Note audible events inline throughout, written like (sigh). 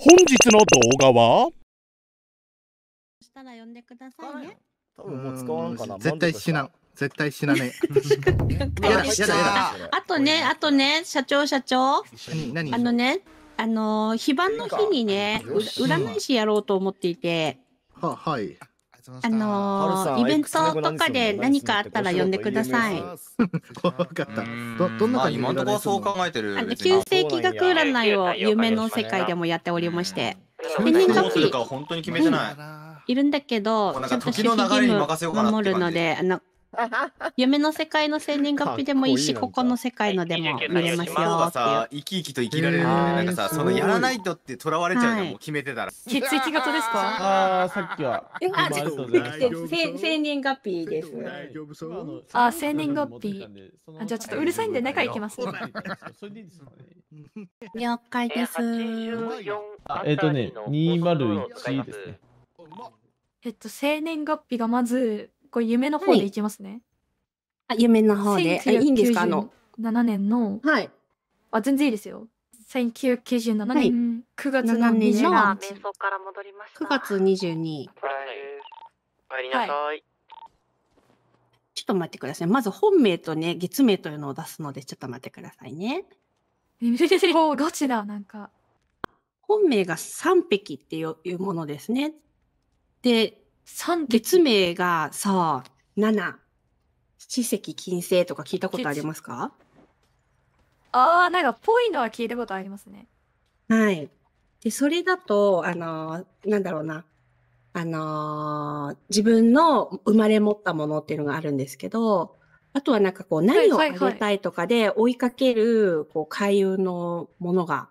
本日の動画はしたら呼んでくださいね。多分もう使わんかな。絶対死な絶対死なねあとね、あとね、社長、社長。あのね、あのー、非番の日にね、占い師やろうと思っていて。は、はい。あのー、イベントとかで何かあったら呼んでください。わ (laughs) かった。ど、どんな感じ今のところそう考えてる。旧世紀学占いを夢の世界でもやっておりまして。天然本当に決めてない。いるんだけど、ちょっと守るので、あの、夢の世界の生年月日でもいいし、ここの世界のでも見れますよってさ、生き生きと生きられるなんかさ、そのやらないとってとらわれちゃうの、も決めてたら。血液型ですかああ、さっきは。え、あ、ちょっと生年月日です。あ、生年月日。あ、じゃあちょっとうるさいんで中行きます。了解です。えっとね、201ですね。えっと、生年月日がまず、これ夢の方でいきますね。あ、夢の方で。いいんですかあの。7年の、はい。あ、全然いいですよ。1997はい年9月の7年の瞑想から戻りました。9月22。お帰りなさい。ちょっと待ってください。まず本名とね、月名というのを出すので、ちょっと待ってくださいね。(laughs) おガチだ、なんか。本名が三匹っていういうものですね。で、三月名がさ、七。七石金星とか聞いたことありますかああ、なんかぽいのは聞いたことありますね。はい。で、それだと、あのー、なんだろうな。あのー、自分の生まれ持ったものっていうのがあるんですけど、あとはなんかこう何をあげたいとかで追いかける、こう開運のものが、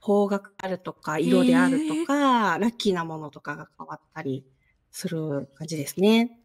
方角あるとか、色であるとか、ラッキーなものとかが変わったり。する感じですね。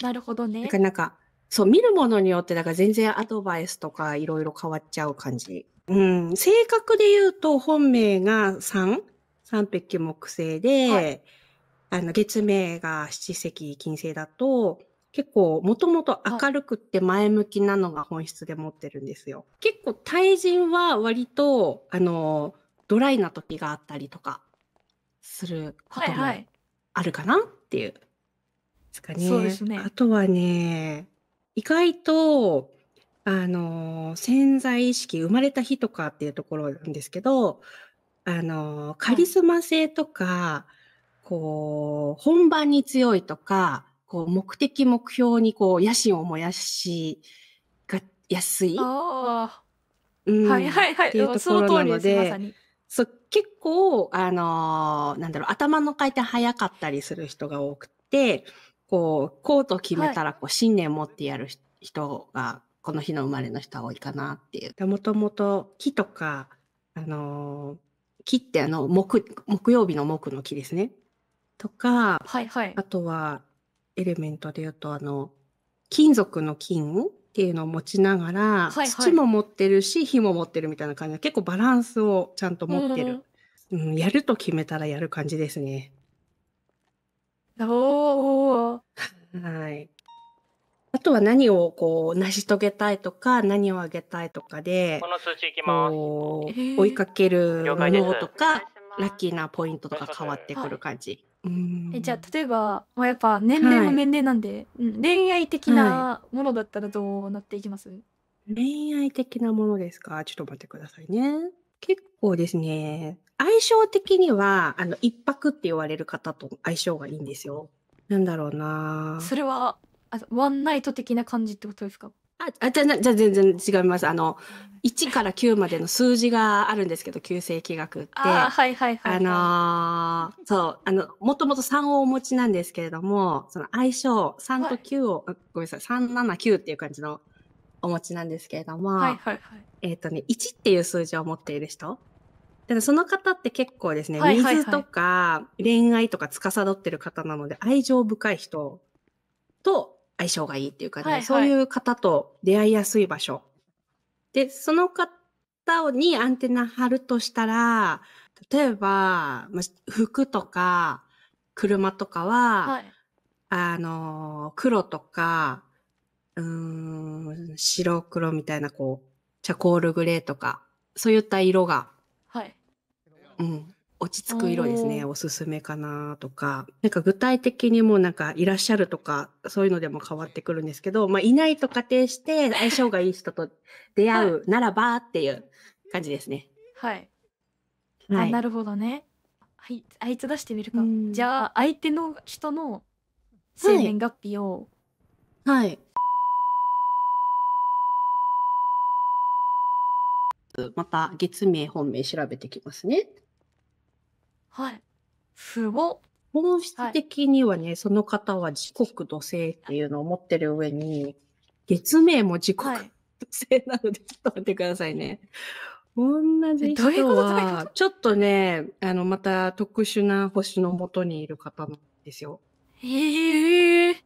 なるほどね。なかなか、そう、見るものによって、だから全然アドバイスとかいろいろ変わっちゃう感じ。うん、性格で言うと、本命が3、3匹木星で、はい、あの、月命が七石金星だと、結構もともと明るくって前向きなのが本質で持ってるんですよ。結構対人は割とあのドライな時があったりとかすることもあるかな、はいはい、っていう。ですかね。そうですねあとはね、意外と、あの、潜在意識、生まれた日とかっていうところなんですけど、あの、カリスマ性とか、こう、本番に強いとか、こう、目的、目標に、こう、野心を燃やしが安い。ああ。うん、はいはいはい。っていうところなので、そ,、結構、あのー、なんだろう、頭の回転早かったりする人が多くて、こう、コート決めたら、こう、信念持ってやる人が、この日の生まれの人は多いかなっていう。もともと木とか、あのー、木ってあの、木、木曜日の木の木ですね。とか、はいはい、あとは、エレメントで言うと、あの、金属の金っていうのを持ちながら、はいはい、土も持ってるし火も持ってるみたいな感じで結構バランスをちゃんと持ってる、うん、うん、やると決めたらやる感じですね。お (laughs) はいあとは何をこう成し遂げたいとか何をあげたいとかでこの数値いきます追いかけるものとかラッキーなポイントとか変わってくる感じ。うえじゃあ例えば、まあ、やっぱ年齢も年齢なんで、うん、恋愛的なものだったらどうなっていきます恋愛的なものですかちょっと待ってくださいね。結構ですね、相性的には、あの、一泊って言われる方と相性がいいんですよ。なんだろうなそれはあワンナイト的な感じってことですかあ、じゃ、じゃ、全然違います。あの、1から9までの数字があるんですけど、旧世紀学って。あ、はいはいはい、はい、あのー、そう、あの、もともと3をお持ちなんですけれども、その相性、3と9を、はい、ごめんなさい、379っていう感じのお持ちなんですけれども、はいはいはい、えっ、ー、とね、1っていう数字を持っている人。その方って結構ですね、水とか恋愛とか司ってる方なので愛情深い人と相性がいいっていうかね、はいはい、そういう方と出会いやすい場所。で、その方にアンテナ張るとしたら、例えば、服とか、車とかは、はい、あの、黒とか、うん、白黒みたいな、こう、チャコールグレーとか、そういった色が、はい。うん、落ち着く色ですね、おすすめかなとか、なんか具体的にもうなんかいらっしゃるとか、そういうのでも変わってくるんですけど、まあ、いないと仮定して相性がいい人と出会うならばっていう感じですね。はい。はい、あなるほどね。はい、あいつ出してみるか。じゃあ、相手の人の生年月日を、はい。はいまた月名本名調べてきますね。はい。すご本質的にはね、その方は時刻土星っていうのを持ってる上に、月名も時刻はい。土星なので、ちょっと待ってくださいね。同じ人は、ちょっとね、あの、また特殊な星のもとにいる方なんですよ。ええう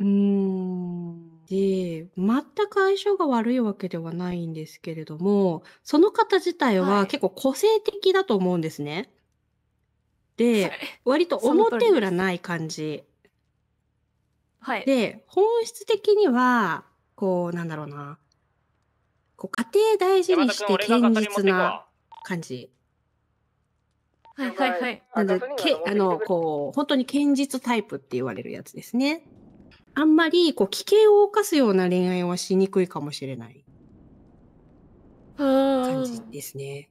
ーん。で、全く相性が悪いわけではないんですけれども、その方自体は結構個性的だと思うんですね。で、割と表裏ない感じ。はい。で、本質的には、こう、なんだろうな。こう、家庭大事にして堅実な感じ。はいはいはい。なんで、けあの、こう、本当に堅実タイプって言われるやつですね。あんまり、こう、危険を冒すような恋愛はしにくいかもしれない。感じですね。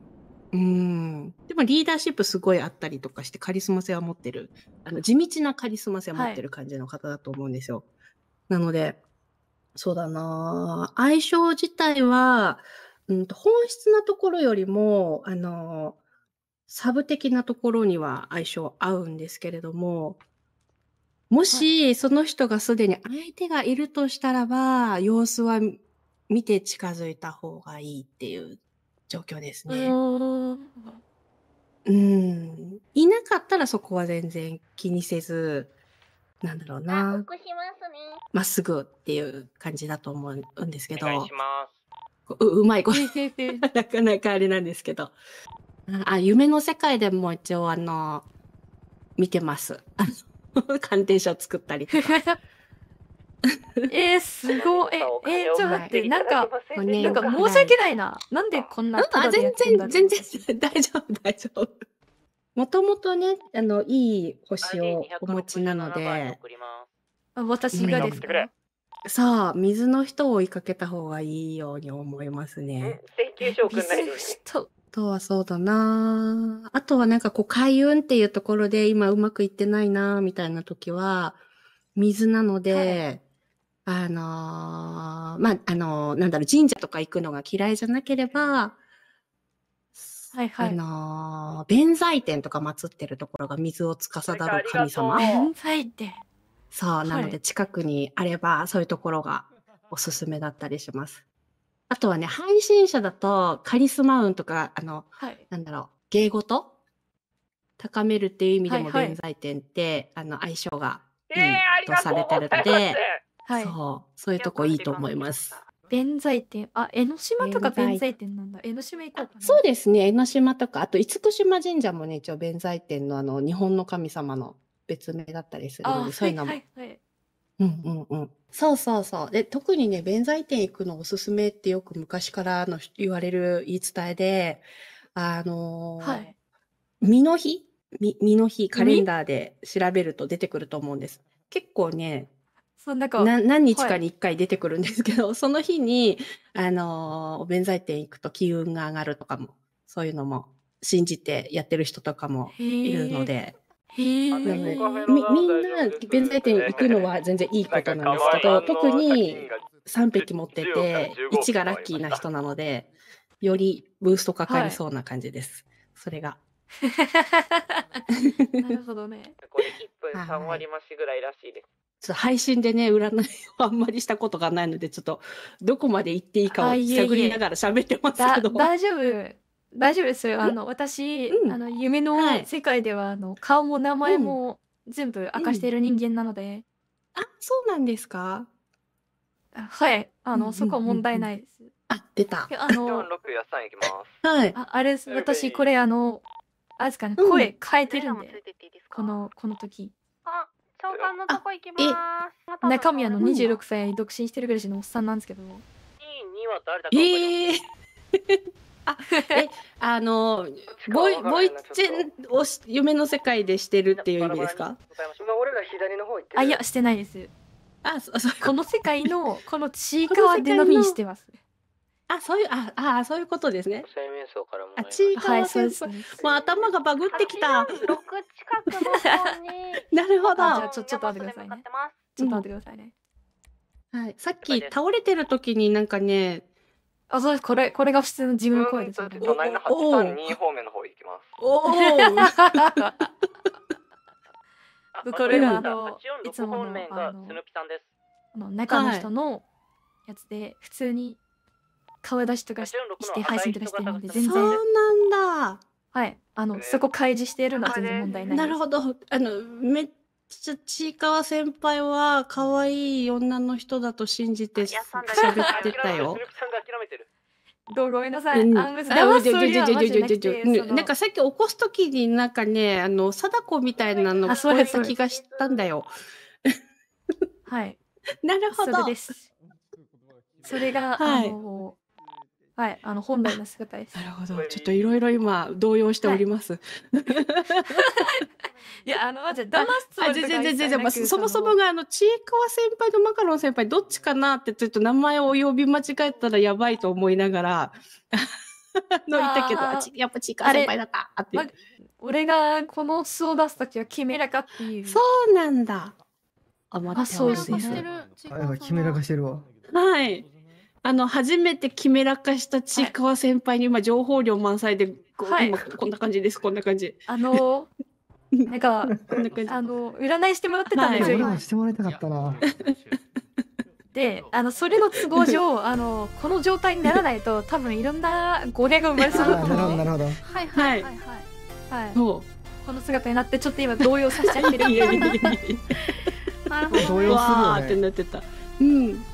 うん。でもリーダーシップすごいあったりとかしてカリスマ性は持ってる。あの地道なカリスマ性を持ってる感じの方だと思うんですよ。はい、なので、そうだな相性自体は、うん、と本質なところよりも、あのサブ的なところには相性合うんですけれども、もしその人がすでに相手がいるとしたらば、様子は見て近づいた方がいいっていう状況ですね。うん。いなかったらそこは全然気にせず、なんだろうな。まね、まっすぐっていう感じだと思うんですけど。ううまいこと (laughs) なかなかあれなんですけど。あ、夢の世界でも一応あの、見てます。あの、鑑定書作ったりとか。(laughs) (laughs) えー、すごい。え、えー、ちょっと待って、なんか、なんか申し訳ないな。なんでこんなあ、全然、全然、大丈夫、大丈夫。もともとね、あの、いい星をお持ちなので。あ私がですかさあ、水の人を追いかけた方がいいように思いますね。請求書ないとはそうだなあとはなんかこう、開運っていうところで今うまくいってないなみたいな時は、水なので、はいあのー、まあ、あのー、なんだろう、神社とか行くのが嫌いじゃなければ、はいはい。あのー、弁財天とか祀ってるところが水を司る神様。弁財天。そう、なので近くにあれば、そういうところがおすすめだったりします。あとはね、配信者だと、カリスマ運とか、あの、はい、なんだろう、芸事高めるっていう意味でも弁財天って、はいはい、あの、相性がいいとされてるので、えーはい。そう、そういうとこいいと思います。弁財天。あ、江ノ島とか弁財天なんだ。江ノ島行こうかな。そうですね。江ノ島とか、あと、厳島神社もね、一応弁財天のあの、日本の神様の別名だったりするので、そういうのも。はいはいはい、うんうんうん。そうそうそう。で、特にね、弁財天行くのおすすめってよく昔からの言われる言い伝えで、あのー、はい。身の日身の日カレンダーで調べると出てくると思うんです。結構ね、そんなな何日かに1回出てくるんですけど、(laughs) その日に、あのーお弁財天行くと機運が上がるとかも、そういうのも信じてやってる人とかもいるので、へみみんな弁財天行くのは全然いいことなんですけど、特に3匹持ってて、1がラッキーな人なので、よりブーストかかりそうな感じです。それが。(laughs) なるほどね。残り1分3割増しぐらいらしいです。ちょっと配信でね、占いを (laughs) あんまりしたことがないので、ちょっとどこまで行っていいかを探りながら喋ってますけど。大丈夫大丈夫ですよあの私、うんあの夢の世界では、あの顔も名前も全部明かしている人間なので、あ、そうなんですかはいあのそこは問題ないです。あ、出た。あのはい。ああれ私これあのあれですかね声変えてるんで、このこの時長官のとこ行きます。中身あの二十六歳独身してるぐらいのおっさんなんですけど。ええーあ、え、あの、ボイ、ボイチェンを夢の世界でしてるっていう意味ですか。あ、いや、してないです。あ、そう、この世界の、このちいかわでのみしてます。あ、そういう、あ、ああそういうことですね。生命層からもあ、ちいはい、そうです輩。ね。もう頭がバグってきた。六近くの方に (laughs) なるほど。じゃあちょちょっと待ってくださいねちょっと待ってくださいね。はい、さっき倒れてる時になんかね、あ、そうです。これ、これが普通の自分の声ですよね。隣のお8 3方面の方行きます。おお。(laughs) あこれはあのいつもの方面があのスさんです。あの中の人のやつで普通に顔出しとかして配信とかしてるので全然そうなんだはいあの、えー、そこ開示しているのは全然問題ないなるほどあのめっちゃちいかわ先輩は可愛い女の人だと信じて喋ってたよどうごめんなさい。うん、あ、難しい。なんかさっき起こす時になんかね、あの、貞子みたいなの聞こえた気がしたんだよ。はい。なるほど。それです。それが、はい、あの、はい、あの本来の姿です。なるほど、ちょっといろいろ今動揺しております。はい、いや、あの、じゃ、騙すつもり全然、全然、そもそもが、あの、ちいかわ先輩とマカロン先輩、どっちかなって、ちょっと名前を呼び間違えたら、やばいと思いながら。の (laughs) いたけど、やっぱちいかわ先輩だったって、ま、俺がこの素を出す時は、キメラかっていう。そうなんだ。あ、まあ、そうです。キメラかしてるわ。はい。あの、初めてキめらかしたちいかわ先輩に今情報量満載で、はいこんな感じです、こんな感じ。あのー、なんか、あの、占いしてもらってたんですよ。今してもらいたかったな。で、あの、それの都合上、(laughs) あの、この状態にならないと、多分いろんな語弊が生まれそうなるほど、なるほど。はいはいはいはい。はい、そう。この姿になって、ちょっと今動揺させちゃってる。(laughs) なるほど。動揺するよってなってた。うん。